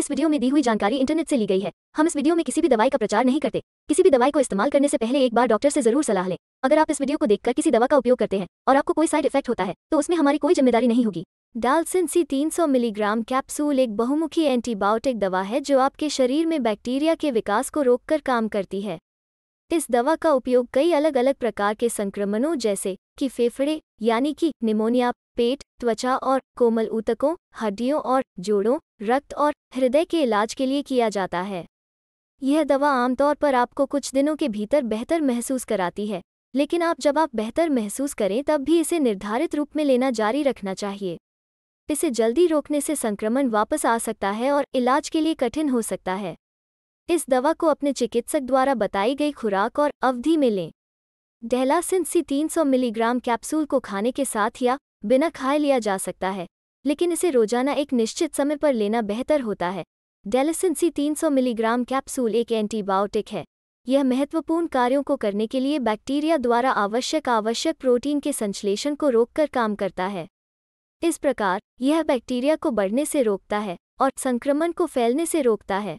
इस वीडियो में दी हुई जानकारी इंटरनेट से ली गई है हम इस वीडियो में किसी भी दवाई का प्रचार नहीं करते किसी भी दवाई को इस्तेमाल करने से पहले एक बार डॉक्टर से जरूर सलाह लें अगर आप इस वीडियो को देखकर किसी दवा का उपयोग करते हैं और आपको कोई साइड इफेक्ट होता है तो उसमें हमारी कोई जिम्मेदारी नहीं होगी डालसिन सी तीन मिलीग्राम कैप्सूल एक बहुमुखी एंटीबायोटिक दवा है जो आपके शरीर में बैक्टीरिया के विकास को रोक काम करती है इस दवा का उपयोग कई अलग अलग प्रकार के संक्रमणों जैसे कि फेफड़े यानी कि निमोनिया पेट त्वचा और कोमल ऊतकों हड्डियों और जोड़ों रक्त और हृदय के इलाज के लिए किया जाता है यह दवा आमतौर पर आपको कुछ दिनों के भीतर बेहतर महसूस कराती है लेकिन आप जब आप बेहतर महसूस करें तब भी इसे निर्धारित रूप में लेना जारी रखना चाहिए इसे जल्दी रोकने से संक्रमण वापस आ सकता है और इलाज के लिए कठिन हो सकता है इस दवा को अपने चिकित्सक द्वारा बताई गई खुराक और अवधि में लें डहलासिन सी 300 मिलीग्राम कैप्सूल को खाने के साथ या बिना खाए लिया जा सकता है लेकिन इसे रोजाना एक निश्चित समय पर लेना बेहतर होता है डेलासिन सी 300 मिलीग्राम कैप्सूल एक एंटीबायोटिक है यह महत्वपूर्ण कार्यों को करने के लिए बैक्टीरिया द्वारा आवश्यक आवश्यक प्रोटीन के संश्लेषण को रोककर काम करता है इस प्रकार यह बैक्टीरिया को बढ़ने से रोकता है और संक्रमण को फैलने से रोकता है